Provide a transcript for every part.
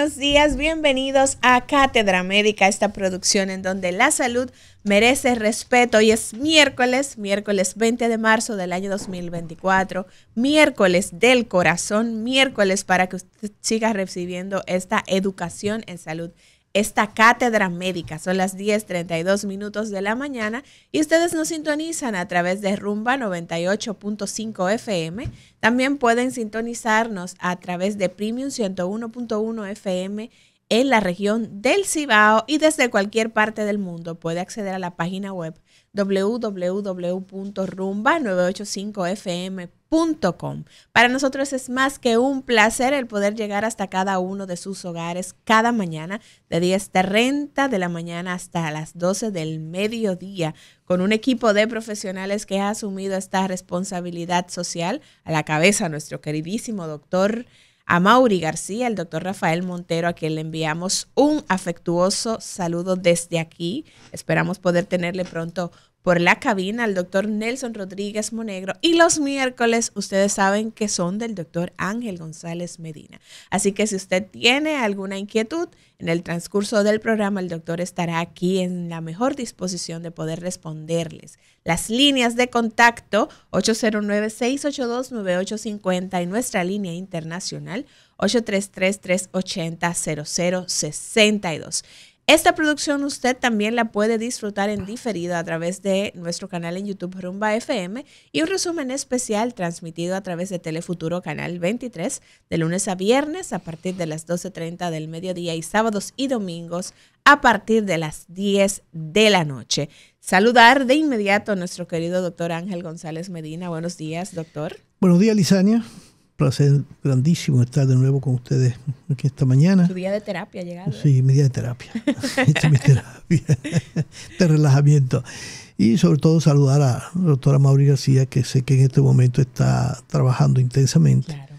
buenos días, bienvenidos a Cátedra Médica, esta producción en donde la salud merece respeto. y es miércoles, miércoles 20 de marzo del año 2024, miércoles del corazón, miércoles para que usted siga recibiendo esta educación en salud esta cátedra médica. Son las 10.32 minutos de la mañana y ustedes nos sintonizan a través de Rumba 98.5 FM. También pueden sintonizarnos a través de Premium 101.1 FM en la región del Cibao y desde cualquier parte del mundo. Puede acceder a la página web www.rumba985fm.com. Para nosotros es más que un placer el poder llegar hasta cada uno de sus hogares cada mañana, de 10 de de la mañana hasta las 12 del mediodía, con un equipo de profesionales que ha asumido esta responsabilidad social. A la cabeza nuestro queridísimo doctor a Mauri García, el doctor Rafael Montero, a quien le enviamos un afectuoso saludo desde aquí. Esperamos poder tenerle pronto por la cabina al doctor Nelson Rodríguez Monegro y los miércoles ustedes saben que son del doctor Ángel González Medina. Así que si usted tiene alguna inquietud en el transcurso del programa, el doctor estará aquí en la mejor disposición de poder responderles. Las líneas de contacto 809-682-9850 y nuestra línea internacional 833-380-0062. Esta producción usted también la puede disfrutar en diferido a través de nuestro canal en YouTube Rumba FM y un resumen especial transmitido a través de Telefuturo Canal 23 de lunes a viernes a partir de las 12.30 del mediodía y sábados y domingos a partir de las 10 de la noche. Saludar de inmediato a nuestro querido doctor Ángel González Medina. Buenos días, doctor. Buenos días, Lisania placer grandísimo estar de nuevo con ustedes aquí esta mañana. Tu día de terapia llegado. Sí, ¿eh? mi día de terapia. Este es mi terapia de relajamiento. Y sobre todo saludar a la doctora Mauri García, que sé que en este momento está trabajando intensamente. Claro.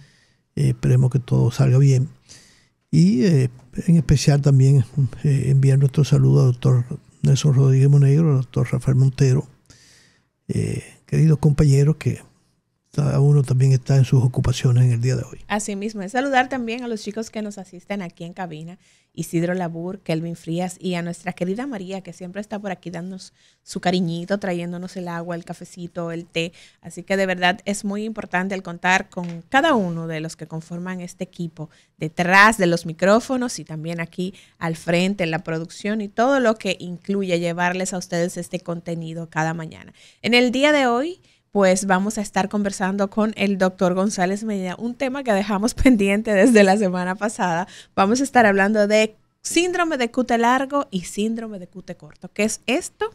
Eh, esperemos que todo salga bien. Y eh, en especial también enviar nuestro saludo al doctor Nelson Rodríguez Monegro, al doctor Rafael Montero, queridos compañeros que cada uno también está en sus ocupaciones en el día de hoy. Así mismo, es saludar también a los chicos que nos asisten aquí en cabina, Isidro Labur, Kelvin Frías y a nuestra querida María, que siempre está por aquí dándonos su cariñito, trayéndonos el agua, el cafecito, el té. Así que de verdad es muy importante el contar con cada uno de los que conforman este equipo, detrás de los micrófonos y también aquí al frente en la producción y todo lo que incluye llevarles a ustedes este contenido cada mañana. En el día de hoy pues vamos a estar conversando con el doctor González Medina, un tema que dejamos pendiente desde la semana pasada. Vamos a estar hablando de síndrome de cute largo y síndrome de cute corto. ¿Qué es esto?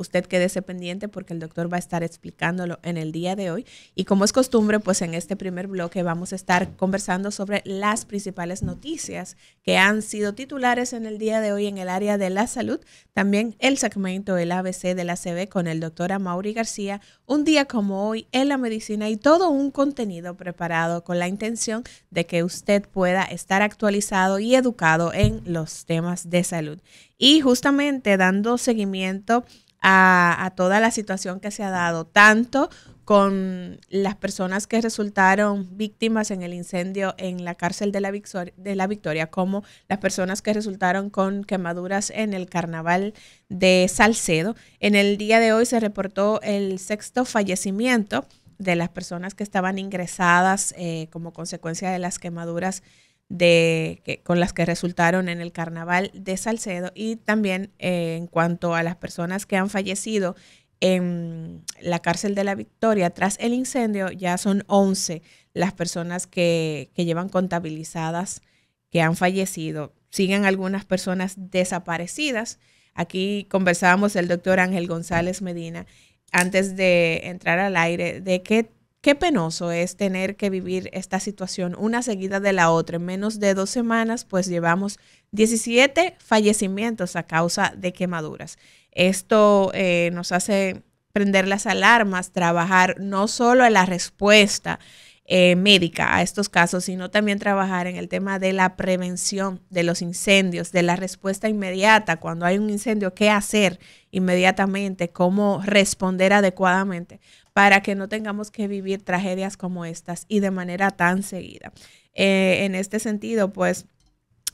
usted quédese pendiente porque el doctor va a estar explicándolo en el día de hoy. Y como es costumbre, pues en este primer bloque vamos a estar conversando sobre las principales noticias que han sido titulares en el día de hoy en el área de la salud. También el segmento El ABC de la CB con el doctor Amaury García, un día como hoy en la medicina y todo un contenido preparado con la intención de que usted pueda estar actualizado y educado en los temas de salud. Y justamente dando seguimiento a, toda la situación que se ha dado, tanto con las personas que resultaron víctimas en el incendio en la cárcel de la, Victoria, como las personas que resultaron con quemaduras en el carnaval de Salcedo. En el día de hoy se reportó el sexto fallecimiento de las personas que estaban ingresadas eh, como consecuencia de las quemaduras de, que, con las que resultaron en el carnaval de Salcedo y también eh, en cuanto a las personas que han fallecido en la cárcel de la Victoria tras el incendio, ya son 11 las personas que, que llevan contabilizadas que han fallecido. Siguen algunas personas desaparecidas. Aquí conversábamos el doctor Ángel González Medina antes de entrar al aire de que Qué penoso es tener que vivir esta situación una seguida de la otra. En menos de dos semanas, pues llevamos 17 fallecimientos a causa de quemaduras. Esto eh, nos hace prender las alarmas, trabajar no solo en la respuesta eh, médica a estos casos, sino también trabajar en el tema de la prevención de los incendios, de la respuesta inmediata cuando hay un incendio, qué hacer inmediatamente, cómo responder adecuadamente para que no tengamos que vivir tragedias como estas y de manera tan seguida. Eh, en este sentido, pues...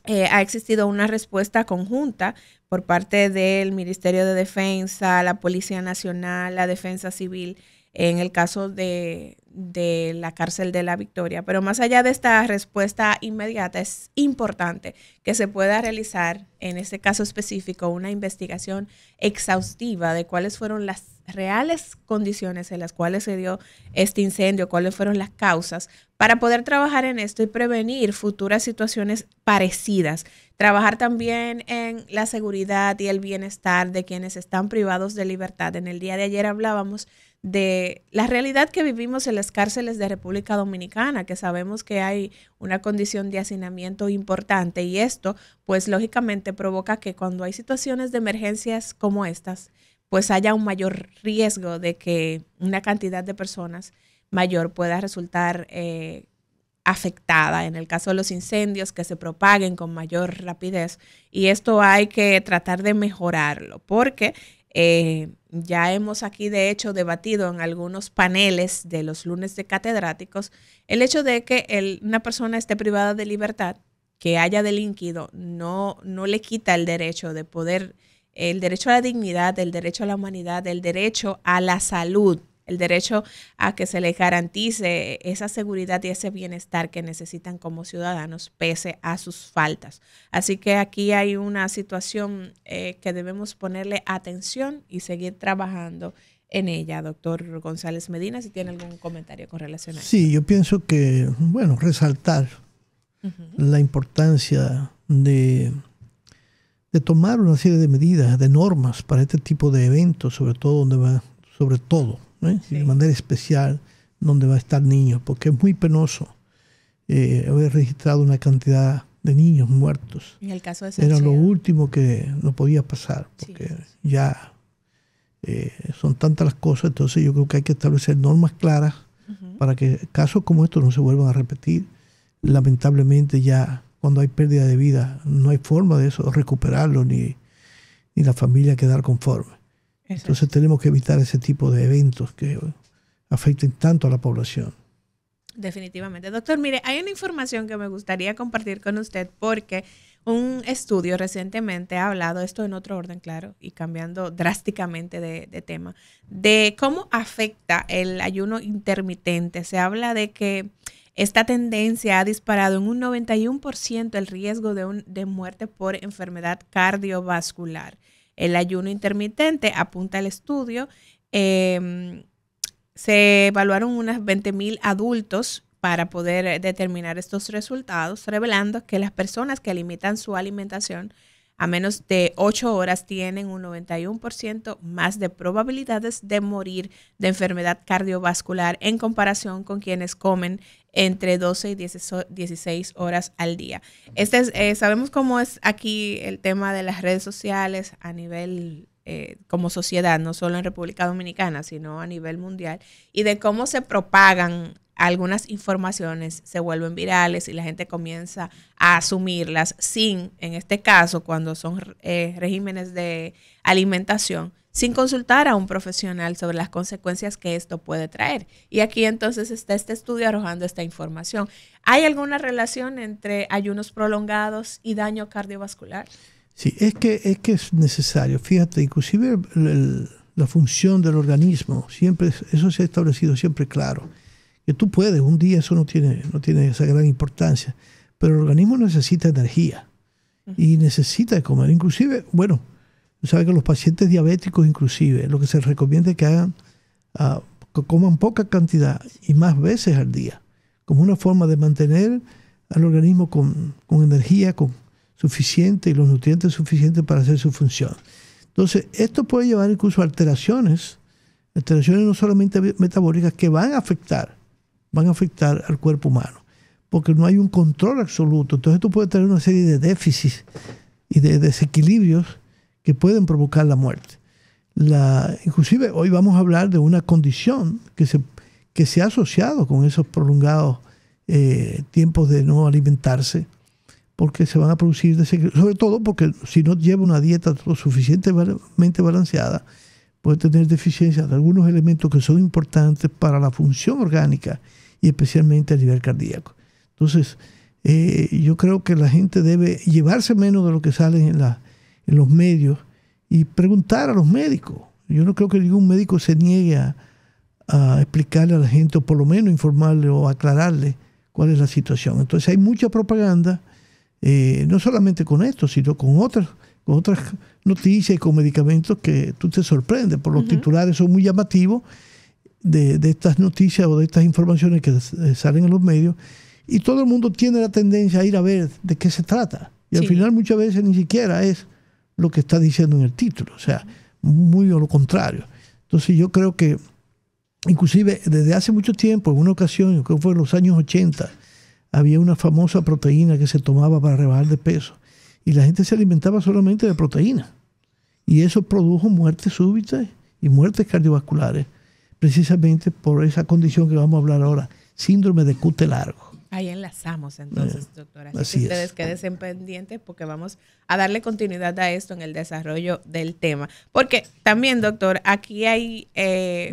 Eh, ha existido una respuesta conjunta por parte del Ministerio de Defensa, la Policía Nacional, la Defensa Civil, en el caso de, de, la cárcel de la Victoria. Pero más allá de esta respuesta inmediata, es importante que se pueda realizar, en este caso específico, una investigación exhaustiva de cuáles fueron las reales condiciones en las cuales se dio este incendio, cuáles fueron las causas, para poder trabajar en esto y prevenir futuras situaciones parecidas. Trabajar también en la seguridad y el bienestar de quienes están privados de libertad. En el día de ayer hablábamos de la realidad que vivimos en las cárceles de República Dominicana, que sabemos que hay una condición de hacinamiento importante y esto, pues lógicamente provoca que cuando hay situaciones de emergencias como estas, pues haya un mayor riesgo de que una cantidad de personas mayor pueda resultar eh, afectada en el caso de los incendios que se propaguen con mayor rapidez y esto hay que tratar de mejorarlo porque eh, ya hemos aquí de hecho debatido en algunos paneles de los lunes de catedráticos el hecho de que una persona esté privada de libertad que haya delinquido no, no le quita el derecho de poder el derecho a la dignidad, el derecho a la humanidad, el derecho a la salud, el derecho a que se les garantice esa seguridad y ese bienestar que necesitan como ciudadanos pese a sus faltas. Así que aquí hay una situación eh, que debemos ponerle atención y seguir trabajando en ella. Doctor González Medina, si tiene algún comentario con relación a eso. Sí, yo pienso que, bueno, resaltar la importancia de tomar una serie de medidas, de normas para este tipo de eventos, sobre todo donde va, sobre todo, de manera especial donde va a estar niños, porque es muy penoso eh, haber registrado una cantidad de niños muertos. Era lo último que no podía pasar, porque ya eh, son tantas las cosas, entonces yo creo que hay que establecer normas claras para que casos como estos no se vuelvan a repetir. Lamentablemente ya cuando hay pérdida de vida. No hay forma de eso, recuperarlo, ni, ni la familia quedar conforme. Entonces tenemos que evitar ese tipo de eventos que afecten tanto a la población. Definitivamente. Doctor, mire, hay una información que me gustaría compartir con usted porque un estudio recientemente ha hablado, esto en otro orden, claro, y cambiando drásticamente de tema, de cómo afecta el ayuno intermitente. Se habla de que esta tendencia ha disparado en un 91% el riesgo de, de muerte por enfermedad cardiovascular. El ayuno intermitente, apunta el estudio, em, se evaluaron unas 20.000 adultos para poder eh, determinar estos resultados, revelando que las personas que limitan su alimentación a menos de 8 horas tienen un 91% más de probabilidades de morir de enfermedad cardiovascular en comparación con quienes comen entre 12 y 16 horas al día. Este eh, sabemos cómo es aquí el tema de las redes sociales a nivel eh, como sociedad, no solo en República Dominicana, sino a nivel mundial, y de cómo se propagan algunas informaciones, se vuelven virales y la gente comienza a asumirlas sin, en este caso, cuando son eh, regímenes de alimentación, sin consultar a un profesional sobre las consecuencias que esto puede traer. Y aquí entonces está este estudio arrojando esta información. ¿Hay alguna relación entre ayunos prolongados y daño cardiovascular? Sí, es que es, que es necesario. Fíjate, inclusive la función del organismo, siempre eso se ha establecido siempre claro. Que tú puedes, un día eso no tiene, no tiene esa gran importancia, pero el organismo necesita energía y necesita comer. Inclusive, bueno, Tú que los pacientes diabéticos inclusive, lo que se recomienda es que hagan, ah, coman poca cantidad y más veces al día, como una forma de mantener al organismo con, energía con, suficiente y los nutrientes suficientes para hacer su función. Entonces, esto puede llevar incluso a alteraciones, alteraciones no solamente metabólicas, que van a afectar, van a afectar al cuerpo humano, porque no hay un control absoluto. Entonces, esto puede tener una serie de déficits y de desequilibrios que pueden provocar la muerte. La, inclusive hoy vamos a hablar de una condición que se, que se ha asociado con esos prolongados eh, tiempos de no alimentarse, porque se van a producir, sobre todo porque si no lleva una dieta lo suficientemente balanceada, puede tener deficiencias de algunos elementos que son importantes para la función orgánica y especialmente a nivel cardíaco. Entonces, eh, yo creo que la gente debe llevarse menos de lo que sale en, la, en los medios y preguntar a los médicos. Yo no creo que ningún médico se niegue a, explicarle a la gente o por lo menos informarle o aclararle cuál es la situación. Entonces hay mucha propaganda, eh, no solamente con esto, sino con otras, con otras noticias y con medicamentos que tú te sorprendes, por los titulares son muy llamativos de, estas noticias o de estas informaciones que eh, salen en los medios, y todo el mundo tiene la tendencia a ir a ver de qué se trata. Y al final muchas veces ni siquiera es lo que está diciendo en el título, o sea, muy a lo contrario. Entonces yo creo que, inclusive desde hace mucho tiempo, en una ocasión, creo que fue en los años 80, había una famosa proteína que se tomaba para rebajar de peso y la gente se alimentaba solamente de proteína. Y eso produjo muertes súbitas y muertes cardiovasculares, precisamente por esa condición que vamos a hablar ahora, síndrome de cute largo. Ahí enlazamos entonces, doctora. Así, que ustedes queden pendientes porque vamos a darle continuidad a esto en el desarrollo del tema. Porque también, doctor, aquí hay eh,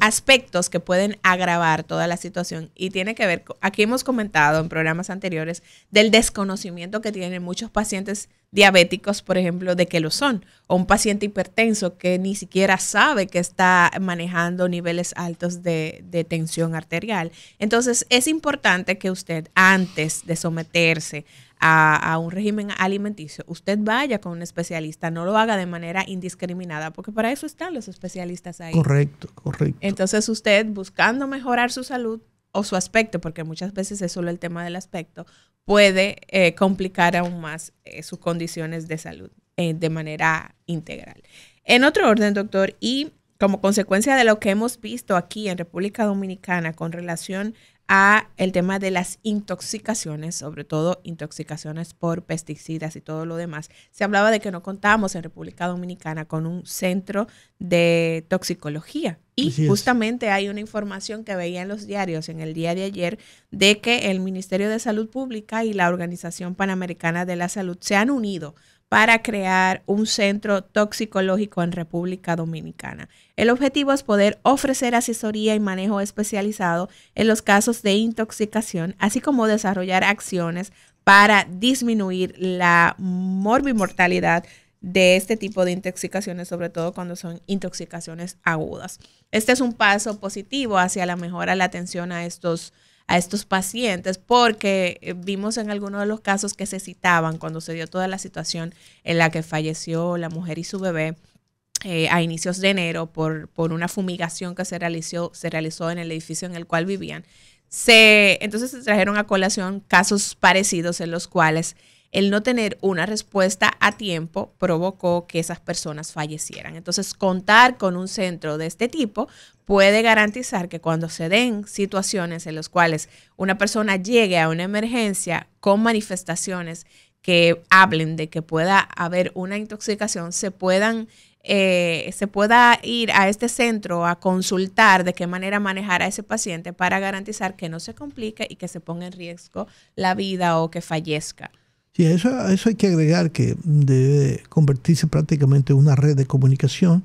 aspectos que pueden agravar toda la situación y tiene que ver, aquí hemos comentado en programas anteriores del desconocimiento que tienen muchos pacientes diabéticos, por ejemplo, de que lo son, o un paciente hipertenso que ni siquiera sabe que está manejando niveles altos de, tensión arterial. Entonces, es importante que usted, antes de someterse a, a un régimen alimenticio, usted vaya con un especialista, no lo haga de manera indiscriminada, porque para eso están los especialistas ahí. Correcto, correcto. Entonces, usted buscando mejorar su salud, o su aspecto, porque muchas veces es solo el tema del aspecto, puede eh, complicar aún más eh, sus condiciones de salud eh, de manera integral. En otro orden, doctor, y como consecuencia de lo que hemos visto aquí en República Dominicana con relación a el tema de las intoxicaciones, sobre todo intoxicaciones por pesticidas y todo lo demás. Se hablaba de que no contábamos en República Dominicana con un centro de toxicología. Y justamente hay una información que veía en los diarios en el día de ayer de que el Ministerio de Salud Pública y la Organización Panamericana de la Salud se han unido para crear un centro toxicológico en República Dominicana. El objetivo es poder ofrecer asesoría y manejo especializado en los casos de intoxicación, así como desarrollar acciones para disminuir la morbimortalidad de este tipo de intoxicaciones, sobre todo cuando son intoxicaciones agudas. Este es un paso positivo hacia la mejora de la atención a estos a estos pacientes porque eh, vimos en algunos de los casos que se citaban cuando se dio toda la situación en la que falleció la mujer y su bebé. Eh, a inicios de enero por, por una fumigación que se realizó, se realizó en el edificio en el cual vivían. Se, entonces se trajeron a colación casos parecidos en los cuales el no tener una respuesta a tiempo provocó que esas personas fallecieran. Entonces, contar con un centro de este tipo puede garantizar que cuando se den situaciones en las cuales una persona llegue a una emergencia con manifestaciones que hablen de que pueda haber una intoxicación, se puedan eh, se pueda ir a este centro a consultar de qué manera manejar a ese paciente para garantizar que no se complique y que se ponga en riesgo la vida o que fallezca. Sí, eso, eso hay que agregar que debe convertirse prácticamente en una red de comunicación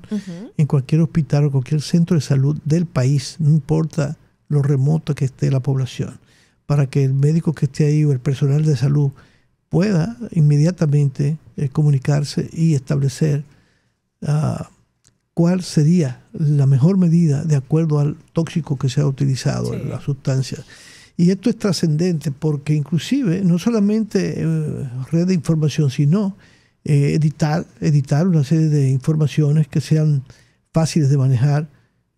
en cualquier hospital o cualquier centro de salud del país, no importa lo remoto que esté la población, para que el médico que esté ahí o el personal de salud pueda inmediatamente eh, comunicarse y establecer ah, cuál sería la mejor medida de acuerdo al tóxico que se ha utilizado, la sustancia. Y esto es trascendente porque inclusive no solamente eh, red de información, sino eh, editar, editar una serie de informaciones que sean fáciles de manejar,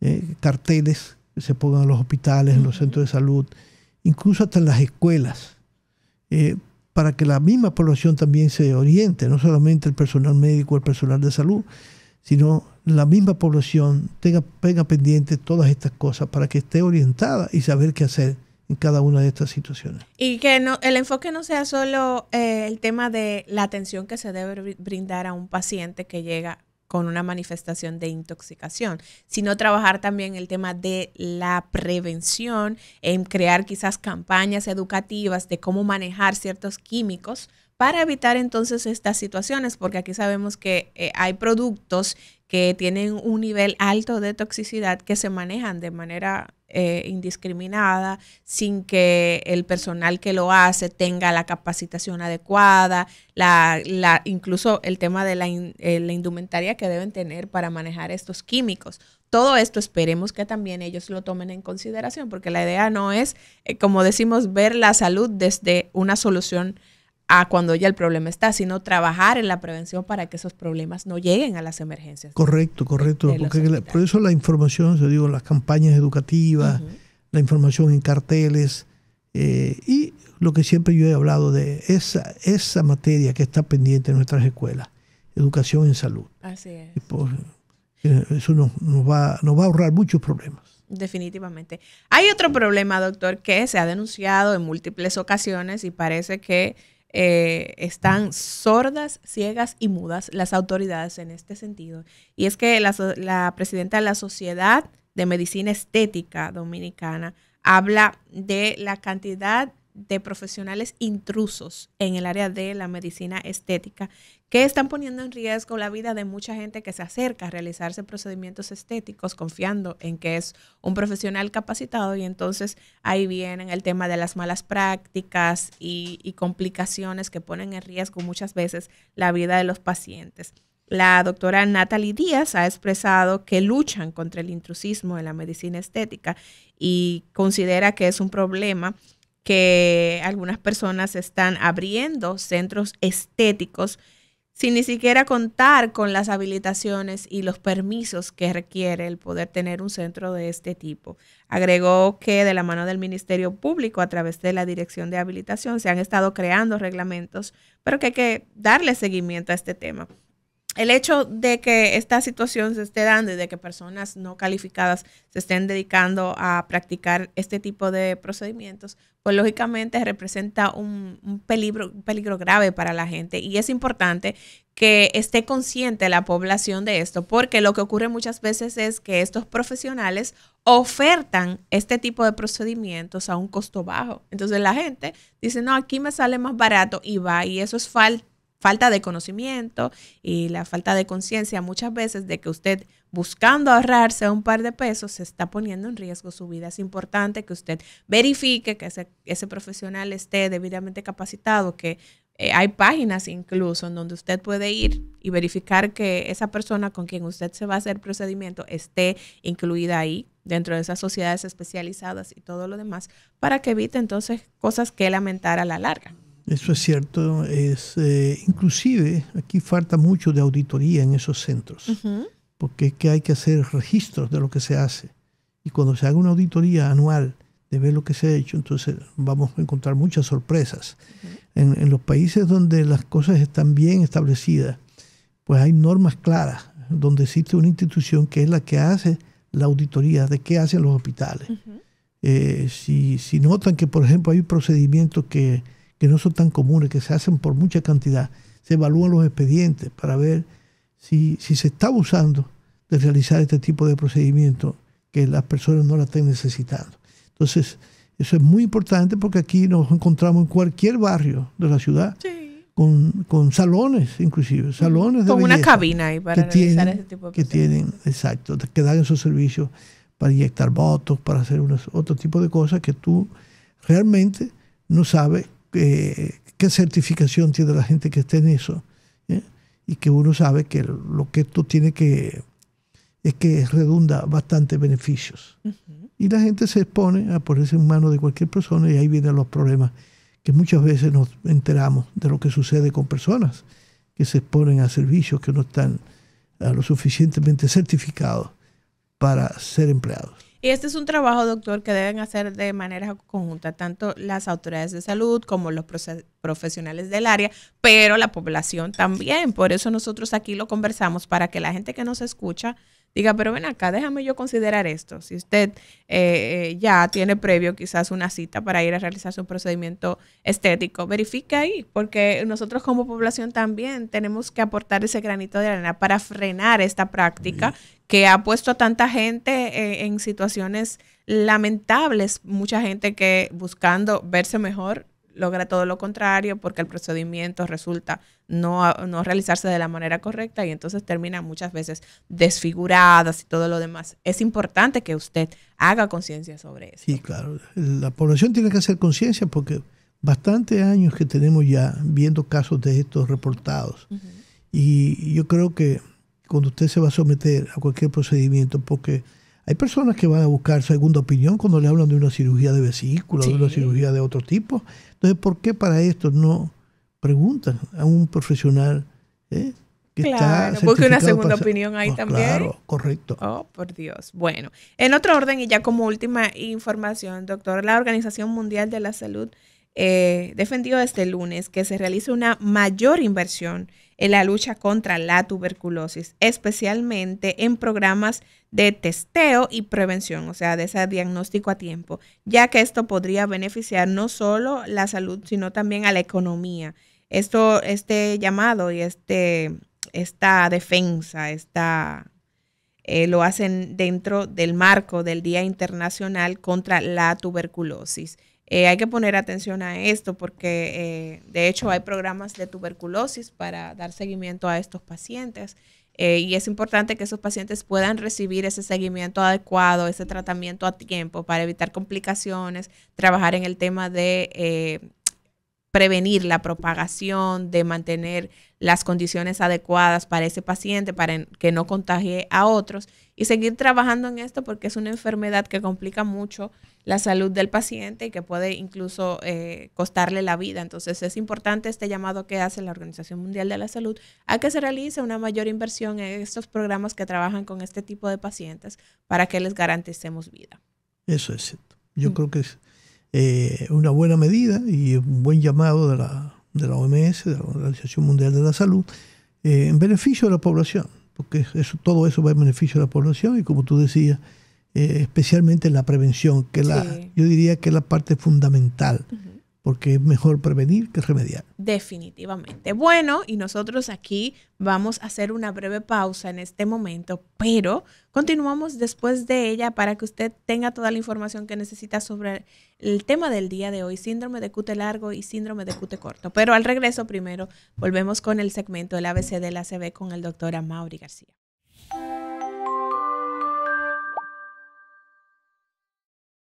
eh, carteles que se pongan en los hospitales, en los centros de salud, incluso hasta en las escuelas, para que la misma población también se oriente, no solamente el personal médico, el personal de salud, sino la misma población tenga, tenga pendiente todas estas cosas para que esté orientada y saber qué hacer en cada una de estas situaciones. Y que no, el enfoque no sea solo eh, el tema de la atención que se debe brindar a un paciente que llega con una manifestación de intoxicación, sino trabajar también el tema de la prevención, en crear quizás campañas educativas de cómo manejar ciertos químicos para evitar entonces estas situaciones, porque aquí sabemos que eh, hay productos que tienen un nivel alto de toxicidad que se manejan de manera eh, indiscriminada, sin que el personal que lo hace tenga la capacitación adecuada, la, la incluso el tema de eh, la, indumentaria que deben tener para manejar estos químicos. Todo esto esperemos que también ellos lo tomen en consideración, porque la idea no es, eh, como decimos, ver la salud desde una solución a cuando ya el problema está, sino trabajar en la prevención para que esos problemas no lleguen a las emergencias. Correcto, correcto. por eso la información, yo digo, las campañas educativas, la información en carteles eh, y lo que siempre yo he hablado de esa, esa materia que está pendiente en nuestras escuelas, educación en salud. Así es. Pues, eh, eso nos, va, nos va a ahorrar muchos problemas. Definitivamente. Hay otro problema, doctor, que se ha denunciado en múltiples ocasiones y parece que eh, están sordas, ciegas y mudas las autoridades en este sentido. Y es que la, la presidenta de la Sociedad de Medicina Estética Dominicana habla de la cantidad de profesionales intrusos en el área de la medicina estética que están poniendo en riesgo la vida de mucha gente que se acerca a realizarse procedimientos estéticos confiando en que es un profesional capacitado y entonces ahí viene el tema de las malas prácticas y, y complicaciones que ponen en riesgo muchas veces la vida de los pacientes. La doctora Natalie Díaz ha expresado que luchan contra el intrusismo en la medicina estética y considera que es un problema que algunas personas están abriendo centros estéticos sin ni siquiera contar con las habilitaciones y los permisos que requiere el poder tener un centro de este tipo. Agregó que de la mano del Ministerio Público, a través de la Dirección de Habilitación, se han estado creando reglamentos, pero que hay que darle seguimiento a este tema el hecho de que esta situación se esté dando y de que personas no calificadas se estén dedicando a practicar este tipo de procedimientos, pues lógicamente representa un, peligro, peligro grave para la gente. Y es importante que esté consciente la población de esto, porque lo que ocurre muchas veces es que estos profesionales ofertan este tipo de procedimientos a un costo bajo. Entonces la gente dice, no, aquí me sale más barato y va, y eso es falta falta de conocimiento y la falta de conciencia muchas veces de que usted buscando ahorrarse un par de pesos se está poniendo en riesgo su vida. Es importante que usted verifique que ese, ese profesional esté debidamente capacitado, que eh, hay páginas incluso en donde usted puede ir y verificar que esa persona con quien usted se va a hacer procedimiento esté incluida ahí dentro de esas sociedades especializadas y todo lo demás para que evite entonces cosas que lamentar a la larga. Eso es cierto. Es, eh, inclusive aquí falta mucho de auditoría en esos centros, porque es que hay que hacer registros de lo que se hace. Y cuando se haga una auditoría anual de ver lo que se ha hecho, entonces vamos a encontrar muchas sorpresas. en, los países donde las cosas están bien establecidas, pues hay normas claras, donde existe una institución que es la que hace la auditoría de qué hacen los hospitales. Eh, si, si notan que, por ejemplo, hay un procedimiento que que no son tan comunes, que se hacen por mucha cantidad, se evalúan los expedientes para ver si, se está abusando de realizar este tipo de procedimiento, que las personas no la estén necesitando. Entonces, eso es muy importante porque aquí nos encontramos en cualquier barrio de la ciudad. Con, salones, inclusive, salones de Con una cabina ahí para realizar ese tipo de Que tienen, exacto, que dan esos servicios para inyectar votos, para hacer unos, otro tipo de cosas que tú realmente no sabes eh, qué certificación tiene la gente que esté en eso. ¿Eh? Y que uno sabe que lo que esto tiene que es que redunda bastantes beneficios. Y la gente se expone a ponerse en manos de cualquier persona y ahí vienen los problemas que muchas veces nos enteramos de lo que sucede con personas que se exponen a servicios que no están ah, lo suficientemente certificados para ser empleados. Y este es un trabajo, doctor, que deben hacer de manera conjunta tanto las autoridades de salud como los profesionales del área, pero la población también. Por eso nosotros aquí lo conversamos para que la gente que nos escucha diga, pero ven acá, déjame yo considerar esto. Si usted eh, eh, ya tiene previo quizás una cita para ir a realizar su procedimiento estético, verifique ahí, porque nosotros como población también tenemos que aportar ese granito de arena para frenar esta práctica que ha puesto a tanta gente eh, en situaciones lamentables. Mucha gente que buscando verse mejor logra todo lo contrario porque el procedimiento resulta no, realizarse de la manera correcta y entonces termina muchas veces desfiguradas y todo lo demás. Es importante que usted haga conciencia sobre eso. Sí, claro. La población tiene que hacer conciencia porque bastantes años que tenemos ya viendo casos de estos reportados y yo creo que cuando usted se va a someter a cualquier procedimiento, porque hay personas que van a buscar segunda opinión cuando le hablan de una cirugía de vesícula, o de una cirugía de otro tipo. Entonces, ¿por qué para esto no preguntan a un profesional? Eh, que claro, una segunda opinión ahí oh, también. Claro, correcto. Oh, por Dios. Bueno, en otro orden y ya como última información, doctor, la Organización Mundial de la Salud eh, defendió este lunes que se realice una mayor inversión en la lucha contra la tuberculosis, especialmente en programas de testeo y prevención, o sea, de ese diagnóstico a tiempo, ya que esto podría beneficiar no solo la salud, sino también a la economía. Esto, este llamado y este, esta defensa, esta, eh, lo hacen dentro del marco del Día Internacional contra la Tuberculosis. Eh, hay que poner atención a esto porque eh, de hecho hay programas de tuberculosis para dar seguimiento a estos pacientes eh, y es importante que esos pacientes puedan recibir ese seguimiento adecuado, ese tratamiento a tiempo para evitar complicaciones, trabajar en el tema de prevenir la propagación, de mantener las condiciones adecuadas para ese paciente, para que no contagie a otros y seguir trabajando en esto porque es una enfermedad que complica mucho la salud del paciente y que puede incluso eh, costarle la vida. Entonces es importante este llamado que hace la Organización Mundial de la Salud a que se realice una mayor inversión en estos programas que trabajan con este tipo de pacientes para que les garanticemos vida. Eso es cierto. Yo mm. creo que es eh, una buena medida y un buen llamado de la, de la OMS, de la Organización Mundial de la Salud, eh, en beneficio de la población, porque eso, todo eso va en beneficio de la población y como tú decías, eh, especialmente la prevención, que la, yo diría que es la parte fundamental porque es mejor prevenir que remediar. Definitivamente. Bueno, y nosotros aquí vamos a hacer una breve pausa en este momento, pero continuamos después de ella para que usted tenga toda la información que necesita sobre el tema del día de hoy, síndrome de cute largo y síndrome de cute corto. Pero al regreso primero, volvemos con el segmento del ABC de la CB con el doctor Amaury García.